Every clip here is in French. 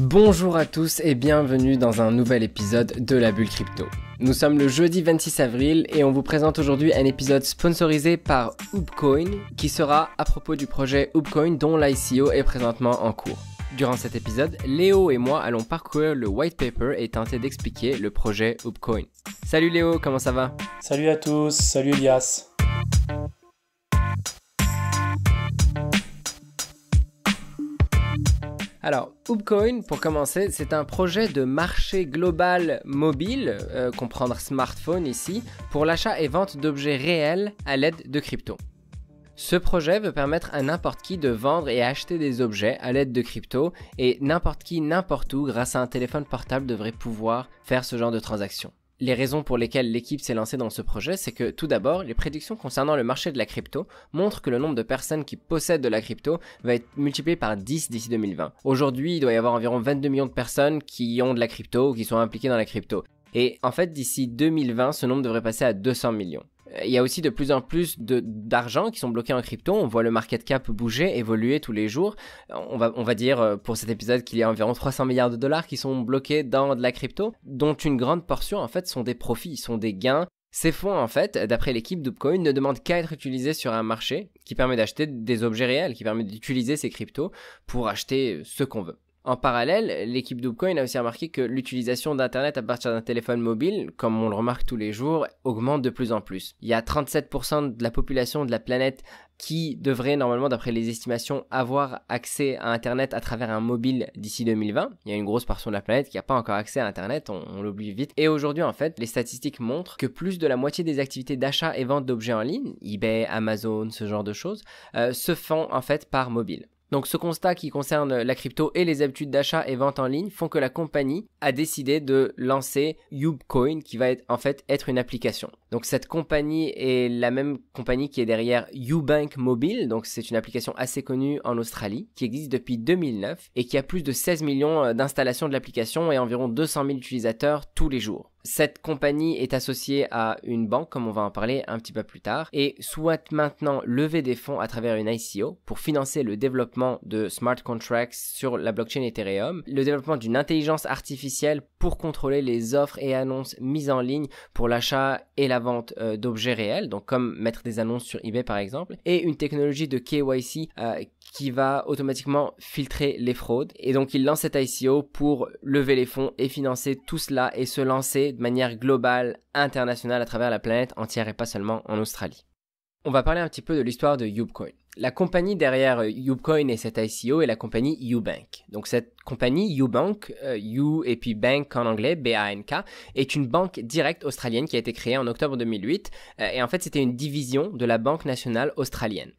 Bonjour à tous et bienvenue dans un nouvel épisode de la Bulle Crypto. Nous sommes le jeudi 26 avril et on vous présente aujourd'hui un épisode sponsorisé par Hoopcoin qui sera à propos du projet Hoopcoin dont l'ICO est présentement en cours. Durant cet épisode, Léo et moi allons parcourir le white paper et tenter d'expliquer le projet Hoopcoin. Salut Léo, comment ça va Salut à tous, salut Elias. Alors, Hoopcoin, pour commencer, c'est un projet de marché global mobile, comprendre euh, smartphone ici, pour l'achat et vente d'objets réels à l'aide de crypto. Ce projet veut permettre à n'importe qui de vendre et acheter des objets à l'aide de crypto et n'importe qui, n'importe où, grâce à un téléphone portable, devrait pouvoir faire ce genre de transaction les raisons pour lesquelles l'équipe s'est lancée dans ce projet, c'est que tout d'abord, les prédictions concernant le marché de la crypto montrent que le nombre de personnes qui possèdent de la crypto va être multiplié par 10 d'ici 2020. Aujourd'hui, il doit y avoir environ 22 millions de personnes qui ont de la crypto ou qui sont impliquées dans la crypto. Et en fait, d'ici 2020, ce nombre devrait passer à 200 millions il y a aussi de plus en plus d'argent qui sont bloqués en crypto. On voit le market cap bouger, évoluer tous les jours. On va, dire euh, pour cet épisode qu'il y a environ 300 milliards de dollars qui sont bloqués dans de la crypto, dont une grande portion en fait sont des profits, sont des gains. Ces fonds, en fait, d'après l'équipe d'Upcoin, ne demandent qu'à être utilisés sur un marché qui permet d'acheter des objets réels, qui permet d'utiliser ces cryptos pour acheter ce qu'on veut. En parallèle, l'équipe d'Ubcoin a aussi remarqué que l'utilisation d'Internet à partir d'un téléphone mobile, comme on le remarque tous les jours, augmente de plus en plus. Il y a 37% de la population de la planète qui devrait normalement, d'après les estimations, avoir accès à Internet à travers un mobile d'ici 2020. Il y a une grosse portion de la planète qui n'a pas encore accès à Internet, on, l'oublie vite. Et aujourd'hui, en fait, les statistiques montrent que plus de la moitié des activités d'achat et vente d'objets en ligne, eBay, Amazon, ce genre de choses, euh, se font en fait par mobile. Donc ce constat qui concerne la crypto et les habitudes d'achat et vente en ligne font que la compagnie a décidé de lancer Ubcoin qui va être, en fait être une application. Donc cette compagnie est la même compagnie qui est derrière Ubank Mobile, donc c'est une application assez connue en Australie qui existe depuis 2009 et qui a plus de 16 millions euh, d'installations de l'application et environ 200 000 utilisateurs tous les jours. Cette compagnie est associée à une banque, comme on va en parler un petit peu plus tard, et souhaite maintenant lever des fonds à travers une ICO pour financer le développement de smart contracts sur la blockchain Ethereum, le développement d'une intelligence artificielle pour contrôler les offres et annonces mises en ligne pour l'achat et la vente euh, d'objets réels, donc comme mettre des annonces sur eBay par exemple, et une technologie de KYC euh, qui va automatiquement filtrer les fraudes. Et donc il lance cet ICO pour lever les fonds et financer tout cela et se lancer de manière globale, internationale à travers la planète entière et pas seulement en Australie. On va parler un petit peu de l'histoire de Ubcoin. La compagnie derrière Ubcoin euh, et cette ICO est la compagnie Ubank. Donc cette compagnie Ubank, euh, U et puis Bank en anglais, B-A-N-K, est une banque directe australienne qui a été créée en octobre 2008. Euh, et en fait, c'était une division de la Banque nationale australienne.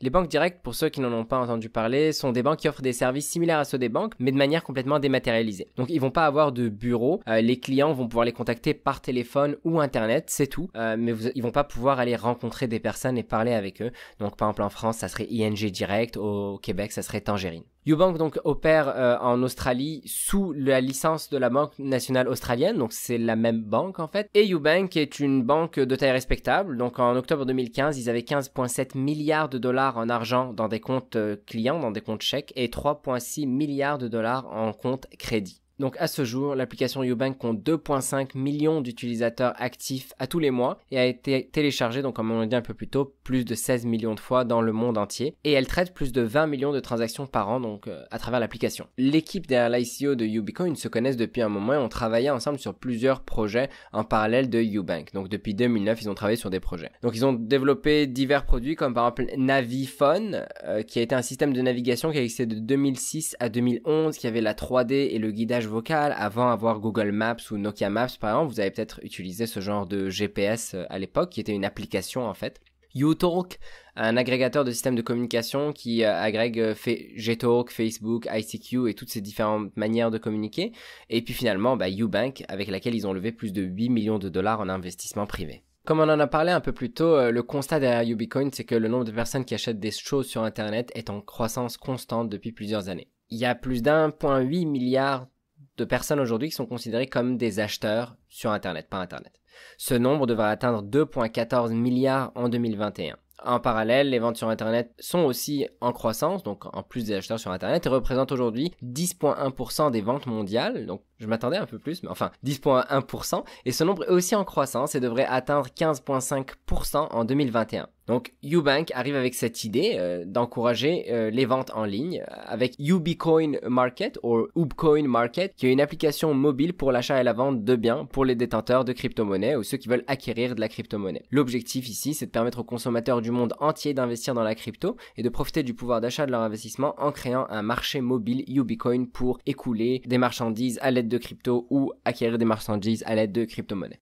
Les banques directes, pour ceux qui n'en ont pas entendu parler, sont des banques qui offrent des services similaires à ceux des banques, mais de manière complètement dématérialisée. Donc ils vont pas avoir de bureau, euh, les clients vont pouvoir les contacter par téléphone ou internet, c'est tout, euh, mais ils vont pas pouvoir aller rencontrer des personnes et parler avec eux. Donc par exemple en France, ça serait ING Direct, au Québec, ça serait Tangerine. Ubank donc opère euh, en Australie sous la licence de la Banque nationale australienne, donc c'est la même banque en fait. Et Ubank est une banque de taille respectable, donc en octobre 2015, ils avaient 15,7 milliards de dollars en argent dans des comptes euh, clients, dans des comptes chèques, et 3,6 milliards de dollars en comptes crédits. Donc à ce jour, l'application Ubank compte 2,5 millions d'utilisateurs actifs à tous les mois et a été téléchargée, donc comme on l'a dit un peu plus tôt, plus de 16 millions de fois dans le monde entier. Et elle traite plus de 20 millions de transactions par an, donc euh, à travers l'application. L'équipe derrière l'ICO de Ubicoin se connaissent depuis un moment et ont travaillé ensemble sur plusieurs projets en parallèle de Ubank. Donc depuis 2009, ils ont travaillé sur des projets. Donc ils ont développé divers produits comme par exemple Naviphone, euh, qui a été un système de navigation qui a existé de 2006 à 2011, qui avait la 3D et le guidage vocale, avant avoir Google Maps ou Nokia Maps par exemple, vous avez peut-être utilisé ce genre de GPS euh, à l'époque, qui était une application en fait. uTalk, un agrégateur de systèmes de communication qui euh, agrègue euh, Gtalk, Facebook, ICQ et toutes ces différentes manières de communiquer. Et puis finalement, bah, YouBank, avec laquelle ils ont levé plus de 8 millions de dollars en investissement privé. Comme on en a parlé un peu plus tôt, le constat derrière Ubicoin, c'est que le nombre de personnes qui achètent des choses sur Internet est en croissance constante depuis plusieurs années. Il y a plus d'1.8 point milliard de personnes aujourd'hui qui sont considérées comme des acheteurs sur Internet, par Internet. Ce nombre devrait atteindre 2,14 milliards en 2021. En parallèle, les ventes sur Internet sont aussi en croissance, donc en plus des acheteurs sur Internet, et représentent aujourd'hui 10,1% des ventes mondiales, donc je m'attendais un peu plus, mais enfin 10,1%, et ce nombre est aussi en croissance et devrait atteindre 15,5% en 2021. Donc Ubank arrive avec cette idée euh, d'encourager euh, les ventes en ligne avec Ubicoin Market ou Ubcoin Market, qui est une application mobile pour l'achat et la vente de biens pour les détenteurs de crypto-monnaies ou ceux qui veulent acquérir de la crypto-monnaie. L'objectif ici, c'est de permettre aux consommateurs du monde entier d'investir dans la crypto et de profiter du pouvoir d'achat de leur investissement en créant un marché mobile Ubicoin pour écouler des marchandises à l'aide de crypto ou acquérir des marchandises à l'aide de crypto-monnaies.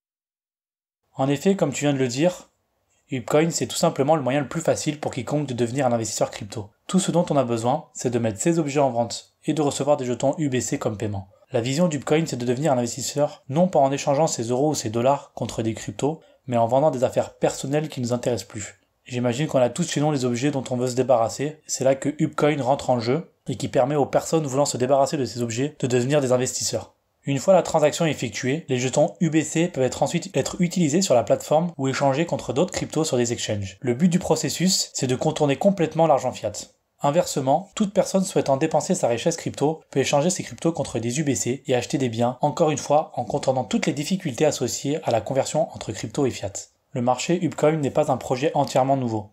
En effet, comme tu viens de le dire, UBCoin c'est tout simplement le moyen le plus facile pour quiconque de devenir un investisseur crypto. Tout ce dont on a besoin, c'est de mettre ses objets en vente et de recevoir des jetons UBC comme paiement. La vision d'UBCoin c'est de devenir un investisseur non pas en échangeant ses euros ou ses dollars contre des cryptos, mais en vendant des affaires personnelles qui ne nous intéressent plus. J'imagine qu'on a tous chez nous les objets dont on veut se débarrasser. C'est là que UBCoin rentre en jeu et qui permet aux personnes voulant se débarrasser de ces objets de devenir des investisseurs. Une fois la transaction effectuée, les jetons UBC peuvent être ensuite être utilisés sur la plateforme ou échangés contre d'autres cryptos sur des exchanges. Le but du processus, c'est de contourner complètement l'argent fiat. Inversement, toute personne souhaitant dépenser sa richesse crypto peut échanger ses cryptos contre des UBC et acheter des biens, encore une fois en contournant toutes les difficultés associées à la conversion entre crypto et fiat. Le marché Ubcoin n'est pas un projet entièrement nouveau,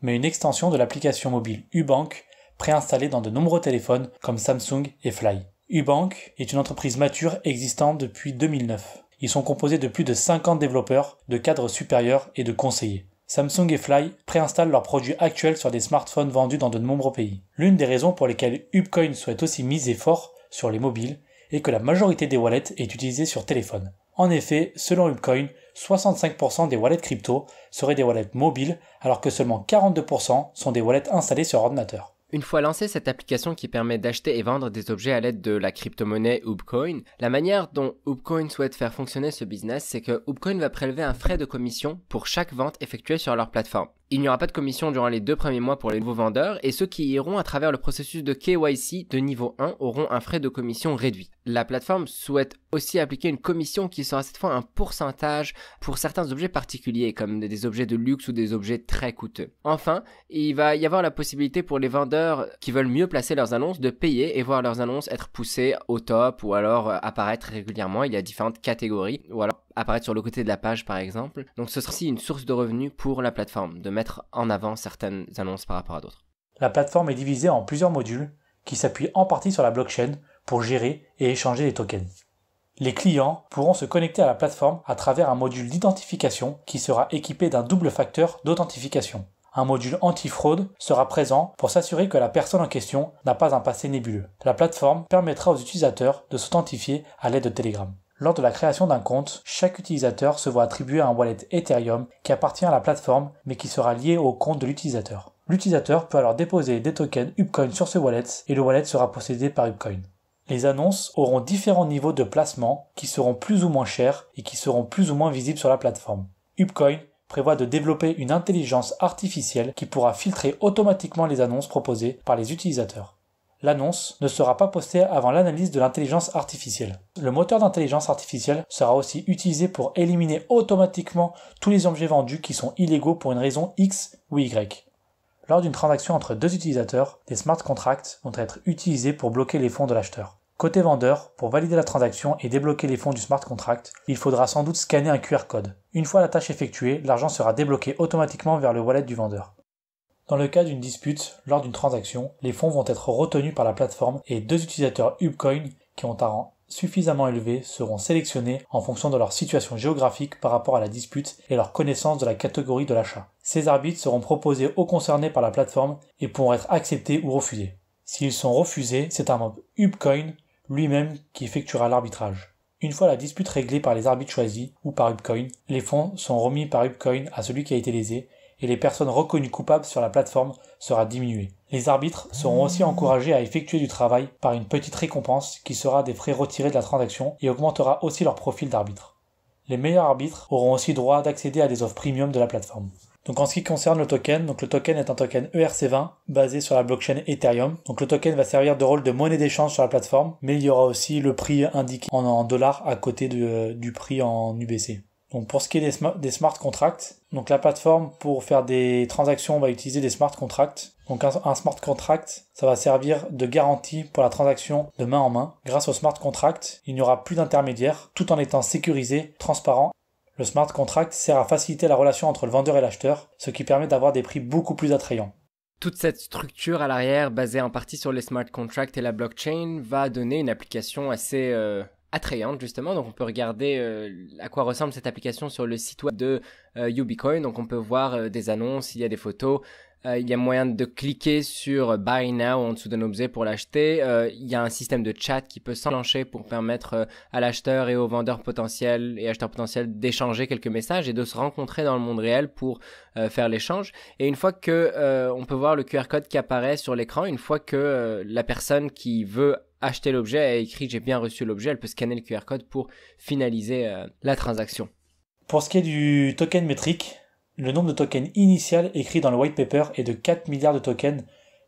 mais une extension de l'application mobile Ubank préinstallée dans de nombreux téléphones comme Samsung et Fly. Ubank est une entreprise mature existant depuis 2009. Ils sont composés de plus de 50 développeurs, de cadres supérieurs et de conseillers. Samsung et Fly préinstallent leurs produits actuels sur des smartphones vendus dans de nombreux pays. L'une des raisons pour lesquelles Ubcoin souhaite aussi miser fort sur les mobiles est que la majorité des wallets est utilisée sur téléphone. En effet, selon Ubcoin, 65% des wallets crypto seraient des wallets mobiles alors que seulement 42% sont des wallets installés sur ordinateur. Une fois lancée cette application qui permet d'acheter et vendre des objets à l'aide de la crypto-monnaie Hoopcoin, la manière dont Hoopcoin souhaite faire fonctionner ce business, c'est que Hoopcoin va prélever un frais de commission pour chaque vente effectuée sur leur plateforme. Il n'y aura pas de commission durant les deux premiers mois pour les nouveaux vendeurs et ceux qui iront à travers le processus de KYC de niveau 1 auront un frais de commission réduit. La plateforme souhaite aussi appliquer une commission qui sera cette fois un pourcentage pour certains objets particuliers comme des objets de luxe ou des objets très coûteux. Enfin, il va y avoir la possibilité pour les vendeurs qui veulent mieux placer leurs annonces de payer et voir leurs annonces être poussées au top ou alors euh, apparaître régulièrement. Il y a différentes catégories ou alors apparaître sur le côté de la page par exemple. Donc ce sera aussi une source de revenus pour la plateforme mettre en avant certaines annonces par rapport à d'autres. La plateforme est divisée en plusieurs modules qui s'appuient en partie sur la blockchain pour gérer et échanger les tokens. Les clients pourront se connecter à la plateforme à travers un module d'identification qui sera équipé d'un double facteur d'authentification. Un module anti-fraude sera présent pour s'assurer que la personne en question n'a pas un passé nébuleux. La plateforme permettra aux utilisateurs de s'authentifier à l'aide de Telegram. Lors de la création d'un compte, chaque utilisateur se voit attribuer un wallet Ethereum qui appartient à la plateforme mais qui sera lié au compte de l'utilisateur. L'utilisateur peut alors déposer des tokens Upcoin sur ce wallet et le wallet sera possédé par Upcoin. Les annonces auront différents niveaux de placement qui seront plus ou moins chers et qui seront plus ou moins visibles sur la plateforme. Upcoin prévoit de développer une intelligence artificielle qui pourra filtrer automatiquement les annonces proposées par les utilisateurs l'annonce ne sera pas postée avant l'analyse de l'intelligence artificielle. Le moteur d'intelligence artificielle sera aussi utilisé pour éliminer automatiquement tous les objets vendus qui sont illégaux pour une raison X ou Y. Lors d'une transaction entre deux utilisateurs, des smart contracts vont être utilisés pour bloquer les fonds de l'acheteur. Côté vendeur, pour valider la transaction et débloquer les fonds du smart contract, il faudra sans doute scanner un QR code. Une fois la tâche effectuée, l'argent sera débloqué automatiquement vers le wallet du vendeur. Dans le cas d'une dispute, lors d'une transaction, les fonds vont être retenus par la plateforme et deux utilisateurs Ubcoin qui ont un rang suffisamment élevé seront sélectionnés en fonction de leur situation géographique par rapport à la dispute et leur connaissance de la catégorie de l'achat. Ces arbitres seront proposés aux concernés par la plateforme et pourront être acceptés ou refusés. S'ils sont refusés, c'est un membre Ubcoin lui-même qui effectuera l'arbitrage. Une fois la dispute réglée par les arbitres choisis ou par Ubcoin, les fonds sont remis par Ubcoin à celui qui a été lésé et les personnes reconnues coupables sur la plateforme sera diminuée. Les arbitres seront aussi encouragés à effectuer du travail par une petite récompense qui sera des frais retirés de la transaction et augmentera aussi leur profil d'arbitre. Les meilleurs arbitres auront aussi droit d'accéder à des offres premium de la plateforme. Donc en ce qui concerne le token, donc le token est un token ERC20 basé sur la blockchain Ethereum. Donc le token va servir de rôle de monnaie d'échange sur la plateforme, mais il y aura aussi le prix indiqué en, dollars à côté euh, du prix en UBC pour ce qui est des, smart contracts, donc la plateforme pour faire des transactions va utiliser des smart contracts. Donc un, smart contract, ça va servir de garantie pour la transaction de main en main. Grâce au smart contract, il n'y aura plus d'intermédiaire tout en étant sécurisé, transparent. Le smart contract sert à faciliter la relation entre le vendeur et l'acheteur, ce qui permet d'avoir des prix beaucoup plus attrayants. Toute cette structure à l'arrière, basée en partie sur les smart contracts et la blockchain, va donner une application assez euh, attrayante justement. Donc on peut regarder euh, à quoi ressemble cette application sur le site web de euh, Ubicoin. Donc on peut voir euh, des annonces, il y a des photos. il y a moyen de cliquer sur Buy Now en dessous d'un objet pour l'acheter. il y a un système de chat qui peut s'enclencher pour permettre à l'acheteur et aux vendeurs potentiels et acheteurs potentiels d'échanger quelques messages et de se rencontrer dans le monde réel pour faire l'échange. Et une fois que on peut voir le QR code qui apparaît sur l'écran, une fois que la personne qui veut acheté l'objet, et écrit j'ai bien reçu l'objet, elle peut scanner le QR code pour finaliser euh, la transaction. Pour ce qui est du token métrique, le nombre de tokens initial écrit dans le white paper est de 4 milliards de tokens,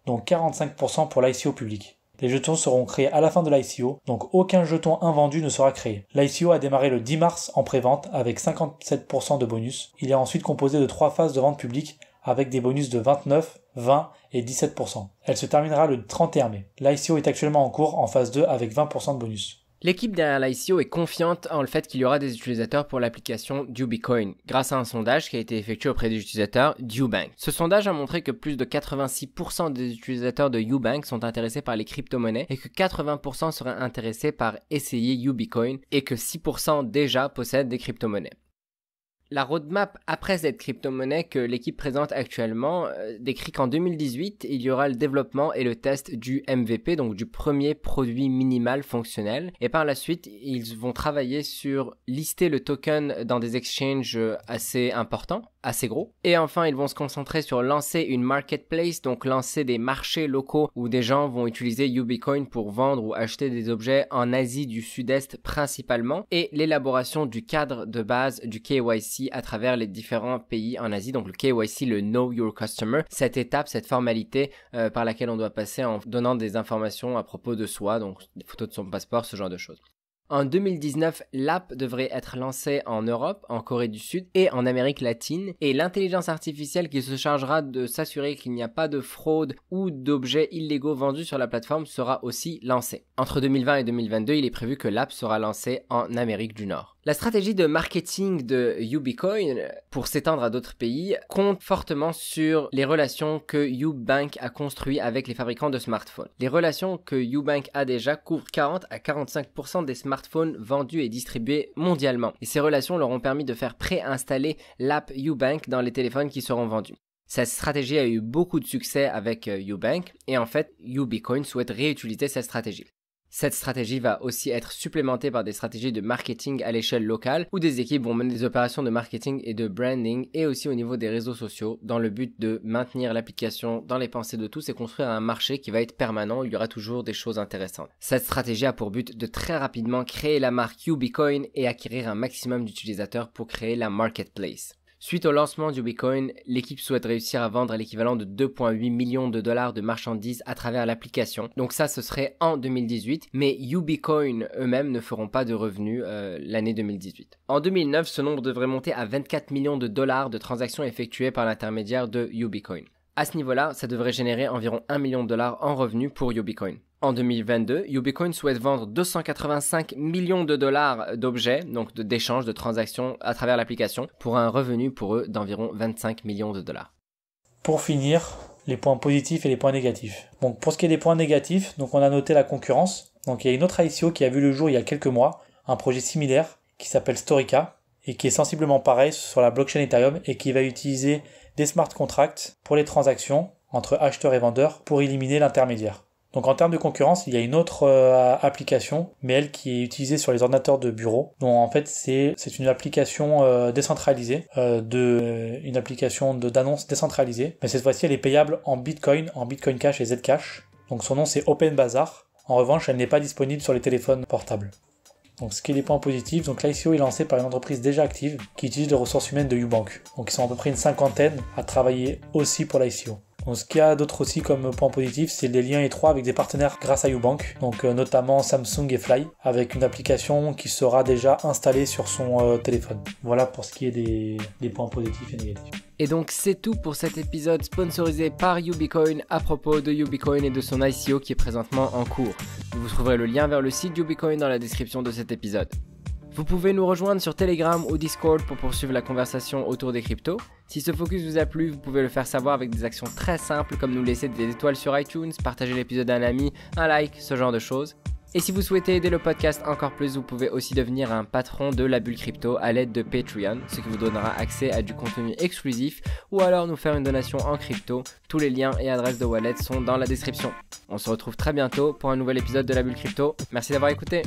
dont 45% pour l'ICO public. Les jetons seront créés à la fin de l'ICO, donc aucun jeton invendu ne sera créé. L'ICO a démarré le 10 mars en pré-vente avec 57% de bonus. Il est ensuite composé de trois phases de vente publique avec des bonus de 29, 20 et 17%. Elle se terminera le 31 mai. L'ICO est actuellement en cours en phase 2 avec 20% de bonus. L'équipe derrière l'ICO est confiante en le fait qu'il y aura des utilisateurs pour l'application d'Ubicoin, grâce à un sondage qui a été effectué auprès des utilisateurs d'Ubank. Ce sondage a montré que plus de 86% des utilisateurs de Ubank sont intéressés par les crypto-monnaies et que 80% seraient intéressés par essayer Ubicoin et que 6% déjà possèdent des crypto-monnaies. La roadmap après cette crypto-monnaie que l'équipe présente actuellement euh, décrit qu'en 2018, il y aura le développement et le test du MVP, donc du premier produit minimal fonctionnel. Et par la suite, ils vont travailler sur lister le token dans des exchanges euh, assez importants assez gros. Et enfin, ils vont se concentrer sur lancer une marketplace, donc lancer des marchés locaux où des gens vont utiliser Ubicoin pour vendre ou acheter des objets en Asie du Sud-Est principalement, et l'élaboration du cadre de base du KYC à travers les différents pays en Asie, donc le KYC, le Know Your Customer, cette étape, cette formalité euh, par laquelle on doit passer en donnant des informations à propos de soi, donc des photos de son passeport, ce genre de choses. En 2019, l'app devrait être lancée en Europe, en Corée du Sud et en Amérique latine, et l'intelligence artificielle qui se chargera de s'assurer qu'il n'y a pas de fraude ou d'objets illégaux vendus sur la plateforme sera aussi lancée. Entre 2020 et 2022, il est prévu que l'app sera lancée en Amérique du Nord. La stratégie de marketing de Ubicoin pour s'étendre à d'autres pays compte fortement sur les relations que Ubank a construites avec les fabricants de smartphones. Les relations que Ubank a déjà couvrent 40 à 45% des smartphones vendus et distribués mondialement. Et ces relations leur ont permis de faire préinstaller l'app Ubank dans les téléphones qui seront vendus. Cette stratégie a eu beaucoup de succès avec euh, Ubank et en fait Ubicoin souhaite réutiliser cette stratégie. Cette stratégie va aussi être supplémentée par des stratégies de marketing à l'échelle locale où des équipes vont mener des opérations de marketing et de branding et aussi au niveau des réseaux sociaux dans le but de maintenir l'application dans les pensées de tous et construire un marché qui va être permanent où il y aura toujours des choses intéressantes. Cette stratégie a pour but de très rapidement créer la marque Ubicoin et acquérir un maximum d'utilisateurs pour créer la marketplace. Suite au lancement du l'équipe souhaite réussir à vendre l'équivalent de 2,8 millions de dollars de marchandises à travers l'application. Donc ça, ce serait en 2018, mais Ubicoin eux-mêmes ne feront pas de revenus euh, l'année 2018. En 2009, ce nombre devrait monter à 24 millions de dollars de transactions effectuées par l'intermédiaire de Ubicoin. À ce niveau-là, ça devrait générer environ 1 million de dollars en revenus pour Ubicoin. En 2022, Ubicoin souhaite vendre 285 millions de dollars d'objets, donc d'échanges, de transactions à travers l'application, pour un revenu pour eux d'environ 25 millions de dollars. Pour finir, les points positifs et les points négatifs. Donc pour ce qui est des points négatifs, donc on a noté la concurrence. Donc il y a une autre ICO qui a vu le jour il y a quelques mois, un projet similaire qui s'appelle Storica et qui est sensiblement pareil sur la blockchain Ethereum et qui va utiliser des smart contracts pour les transactions entre acheteurs et vendeurs pour éliminer l'intermédiaire. Donc en termes de concurrence, il y a une autre euh, application, mais elle qui est utilisée sur les ordinateurs de bureau. Donc en fait c'est une application euh, décentralisée, euh, de une application de d'annonce décentralisée, mais cette fois-ci elle est payable en Bitcoin, en Bitcoin Cash et Zcash. Donc son nom c'est Open Bazaar. En revanche, elle n'est pas disponible sur les téléphones portables. Donc ce qui est des points positifs, donc l'ICO est lancé par une entreprise déjà active qui utilise les ressources humaines de Ubank. Donc ils sont à peu près une cinquantaine à travailler aussi pour l'ICO ce qu'il y a d'autres aussi comme points positif, c'est les liens étroits e avec des partenaires grâce à Ubank, donc euh, notamment Samsung et Fly, avec une application qui sera déjà installée sur son euh, téléphone. Voilà pour ce qui est des, des points positifs et négatifs. Et donc c'est tout pour cet épisode sponsorisé par Ubicoin à propos de Ubicoin et de son ICO qui est présentement en cours. Vous trouverez le lien vers le site Ubicoin dans la description de cet épisode. Vous pouvez nous rejoindre sur Telegram ou Discord pour poursuivre la conversation autour des cryptos. Si ce focus vous a plu, vous pouvez le faire savoir avec des actions très simples comme nous laisser des étoiles sur iTunes, partager l'épisode à un ami, un like, ce genre de choses. Et si vous souhaitez aider le podcast encore plus, vous pouvez aussi devenir un patron de la bulle crypto à l'aide de Patreon, ce qui vous donnera accès à du contenu exclusif, ou alors nous faire une donation en crypto. Tous les liens et adresses de wallet sont dans la description. On se retrouve très bientôt pour un nouvel épisode de la bulle crypto. Merci d'avoir écouté.